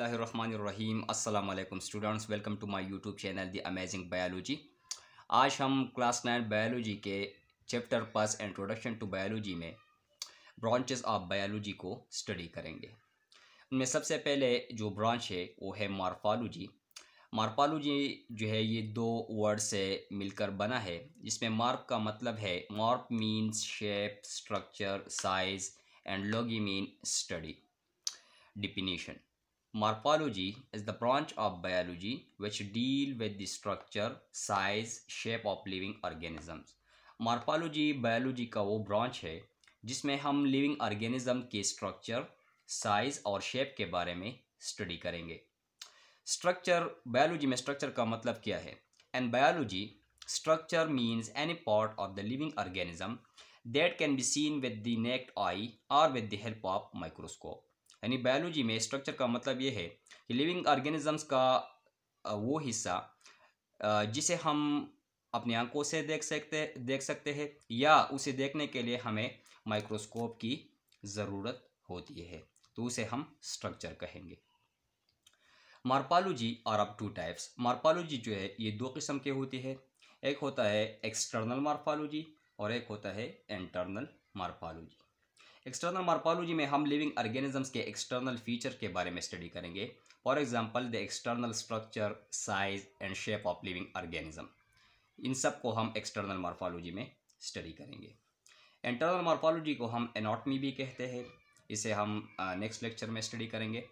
बिसमीम अल्लाम students welcome to my YouTube channel the amazing biology आज हम क्लास नाइन बायोलॉजी के चैप्टर पास इंट्रोडक्शन टू बायोलॉजी में ब्रांचेस ऑफ बायोलॉजी को स्टडी करेंगे उनमें सबसे पहले जो ब्रांच है वो है मार्फालोजी मार्फालोजी जो है ये दो वर्ड से मिलकर बना है जिसमें मार्प का मतलब है morph means shape structure size and logy mean study definition Morphology is the branch of biology which deal with the structure, size, shape of living organisms. Morphology biology का वो ब्रांच है जिसमें हम लिविंग ऑर्गेनिज्म के structure size और shape के बारे में स्टडी करेंगे स्ट्रक्चर बायोलॉजी में स्ट्रक्चर का मतलब क्या है and biology structure means any part of the living organism that can be seen with the naked eye और with the help of microscope यानी बायोलॉजी में स्ट्रक्चर का मतलब ये है कि लिविंग ऑर्गेनिजम्स का वो हिस्सा जिसे हम अपनी आंखों से देख सकते देख सकते हैं या उसे देखने के लिए हमें माइक्रोस्कोप की ज़रूरत होती है तो उसे हम स्ट्रक्चर कहेंगे मार्पालोजी और अब टू टाइप्स मार्पालोजी जो है ये दो किस्म के होती है एक होता है एक्सटर्नल मार्फालोजी और एक होता है इंटरनल मार्फालोजी एक्सटर्नल मार्फोलॉजी में हम लिविंग ऑर्गेनिजम्स के एक्सटर्नल फीचर के बारे में स्टडी करेंगे for example the external structure size and shape of living organism इन सब को हम एक्सटर्नल मार्फोलॉजी में स्टडी करेंगे इंटरनल मार्फोलॉजी को हम एनाटमी भी कहते हैं इसे हम नेक्स्ट लेक्चर में स्टडी करेंगे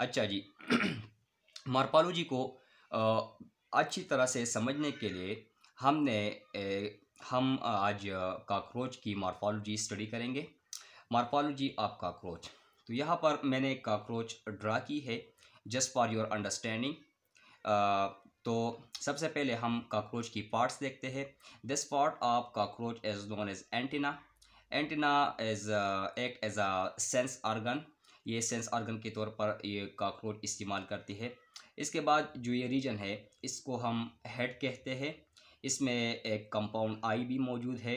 अच्छा जी मार्फोलॉजी को अच्छी तरह से समझने के लिए हमने हम आज काकरोच की मार्फोलॉजी स्टडी करेंगे मार्फोलॉजी ऑफ काकरोच तो यहाँ पर मैंने काकरोच ड्रा की है जस्ट फॉर योर अंडरस्टैंडिंग तो सबसे पहले हम काकरोच की पार्ट्स देखते हैं this part of cockroach as known as antenna antenna as act as a sense organ ये सेंस आर्गन के तौर पर ये काकरोच इस्तेमाल करती है इसके बाद जो ये रीजन है इसको हम हेड कहते हैं इसमें एक कंपाउंड आई भी मौजूद है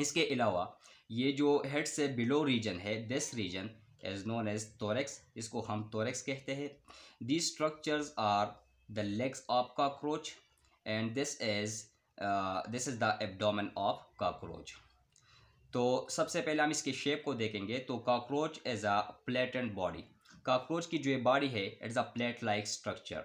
इसके अलावा ये जो हेड से बिलो रीजन है this region as known as thorax इसको हम तोरेक्स कहते हैं the structures are the legs of cockroach and this is this is the abdomen of cockroach तो सबसे पहले हम इसके शेप को देखेंगे तो cockroach as a plate and body cockroach की जो ये बॉडी है it is a plate like structure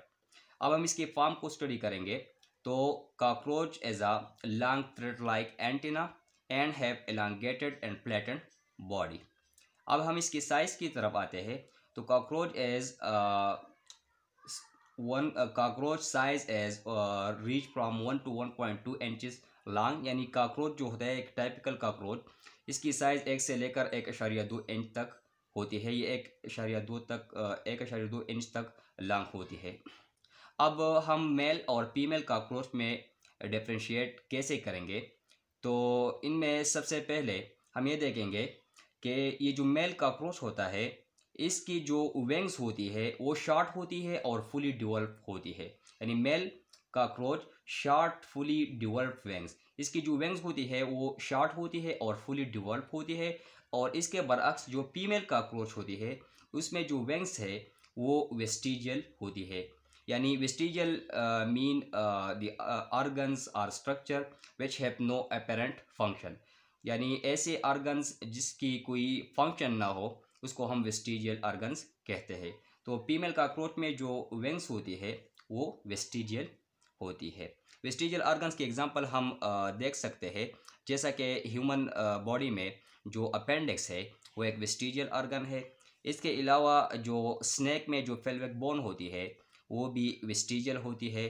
अब हम इसके फॉर्म को स्टडी करेंगे तो cockroach as a long thread like antenna and have elongated and flatten body अब हम इसकी साइज़ की तरफ आते हैं तो cockroach as one cockroach size as reach from one to one point two inches long यानी काक्रोच जो होता है एक टाइपिकल काक्रोच इसकी साइज़ एक से लेकर एक अशारिया दो इंच तक होती है ये एक अशारिया दो तक uh, एक अशारिया दो इंच तक लॉन्ग होती है अब हम मेल और फीमेल काक्रोच में डिफ्रेंशिएट कैसे करेंगे तो इनमें सबसे पहले हम ये देखेंगे कि ये जो मेल काक्रोच होता है इसकी जो वेंग्स होती है वो शॉर्ट होती है और फुली डिवेल्प होती है यानी male cockroach short fully develop wings इसकी जो वेंग्स होती है वो शॉर्ट होती है और फुली डिवेल्प होती है और इसके बरक्स जो फीमेल काक्रोच होती है उसमें जो वेंग्स है वो वेस्टिजियल होती है यानी vestigial mean uh, mean are structure which have no apparent function have यानी ऐसे ऑर्गन्स जिसकी कोई फंक्शन ना हो उसको हम वेस्टिजियल ऑर्गन्स कहते हैं तो फीमेल क्रोच में जो वेंग्स होती है वो वेस्टिजियल होती है वेस्टिजियल ऑर्गन्स की एग्जांपल हम uh, देख सकते हैं जैसा कि ह्यूमन बॉडी uh, में जो अपेंडिक्स है वो एक वेस्टिजियल ऑर्गन है इसके अलावा जो स्नैक में जो फेलवेक बोन होती है वो भी वेस्टिजल होती है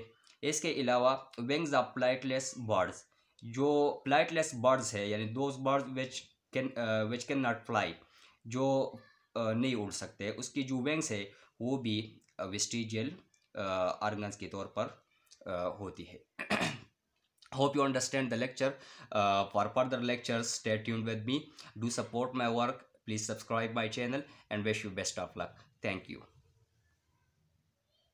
इसके अलावा विंग्स ऑफ फ्लाइटलेस बर्ड्स जो प्लाइटलेस बर्ड्स है यानी those birds which can which can not fly जो uh, नहीं उड़ सकते उसकी जो विंग्स है वो भी वेस्टिजल ऑर्गन्स uh, uh के तौर पर uh, होती है hope you understand the lecture for further lecture stay यून with me do support my work please subscribe my channel and wish you best of luck thank you